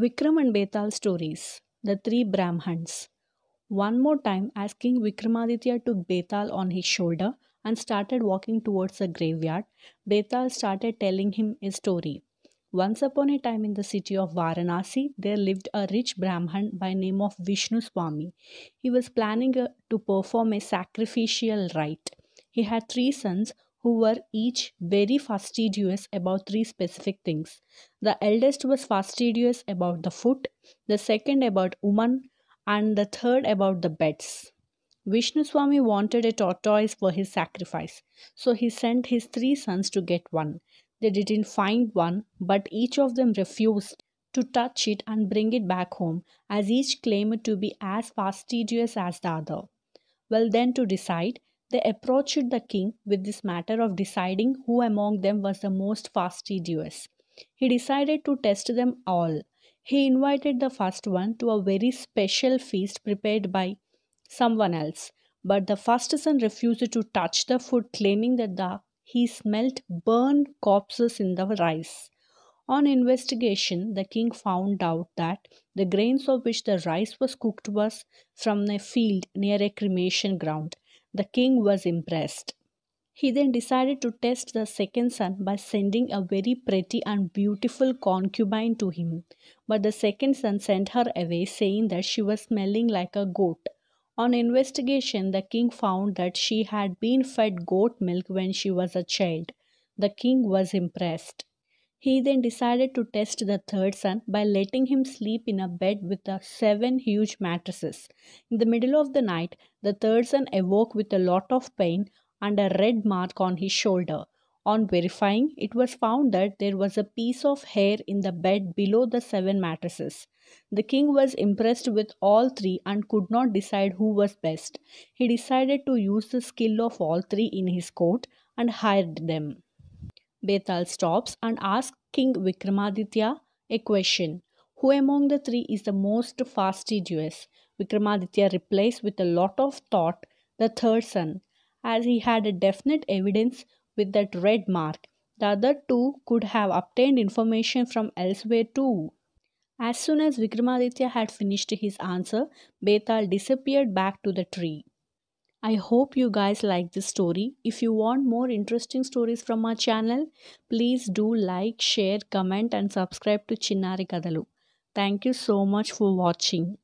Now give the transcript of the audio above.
Vikram and Betal stories The Three Brahmans. One more time, as King Vikramaditya took Betal on his shoulder and started walking towards the graveyard, Betal started telling him a story. Once upon a time in the city of Varanasi, there lived a rich Brahman by name of Vishnu Swami. He was planning uh, to perform a sacrificial rite. He had three sons who were each very fastidious about three specific things. The eldest was fastidious about the foot, the second about woman, and the third about the beds. Vishnu Swami wanted a tortoise for his sacrifice, so he sent his three sons to get one. They didn't find one, but each of them refused to touch it and bring it back home, as each claimed to be as fastidious as the other. Well, then to decide, they approached the king with this matter of deciding who among them was the most fastidious. He decided to test them all. He invited the first one to a very special feast prepared by someone else. But the first son refused to touch the food, claiming that the, he smelt burned corpses in the rice. On investigation, the king found out that the grains of which the rice was cooked was from a field near a cremation ground. The king was impressed. He then decided to test the second son by sending a very pretty and beautiful concubine to him. But the second son sent her away, saying that she was smelling like a goat. On investigation, the king found that she had been fed goat milk when she was a child. The king was impressed. He then decided to test the third son by letting him sleep in a bed with the seven huge mattresses. In the middle of the night, the third son awoke with a lot of pain and a red mark on his shoulder. On verifying, it was found that there was a piece of hair in the bed below the seven mattresses. The king was impressed with all three and could not decide who was best. He decided to use the skill of all three in his court and hired them. Betal stops and asks King Vikramaditya a question Who among the three is the most fastidious? Vikramaditya replies with a lot of thought the third son, as he had a definite evidence with that red mark. The other two could have obtained information from elsewhere too. As soon as Vikramaditya had finished his answer, Betal disappeared back to the tree. I hope you guys like this story. If you want more interesting stories from our channel, please do like, share, comment and subscribe to Chinnari Kadalu. Thank you so much for watching.